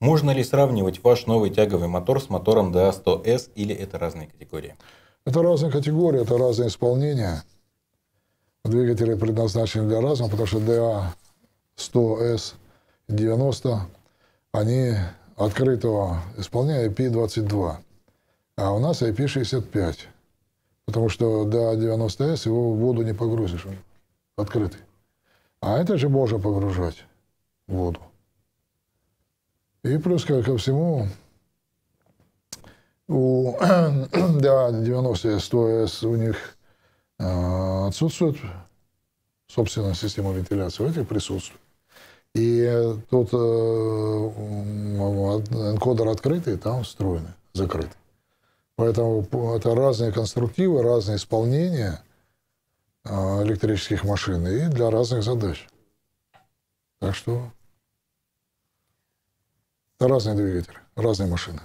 Можно ли сравнивать ваш новый тяговый мотор с мотором DA100S или это разные категории? Это разные категории, это разные исполнения. Двигатели предназначены для разного, потому что DA100S 90, они открытого исполнения IP22, а у нас IP65, потому что DA90S его в воду не погрузишь, открытый. А это же можно погружать в воду. И плюс ко, ко всему, у, да, 90 СТОС у них э, отсутствует собственная система вентиляции, у этих присутствует. И тут э, энкодер открытый, там встроенный, закрытый. Поэтому это разные конструктивы, разные исполнения а, электрических машин и для разных задач. Так что Разные двигатели, разные машины.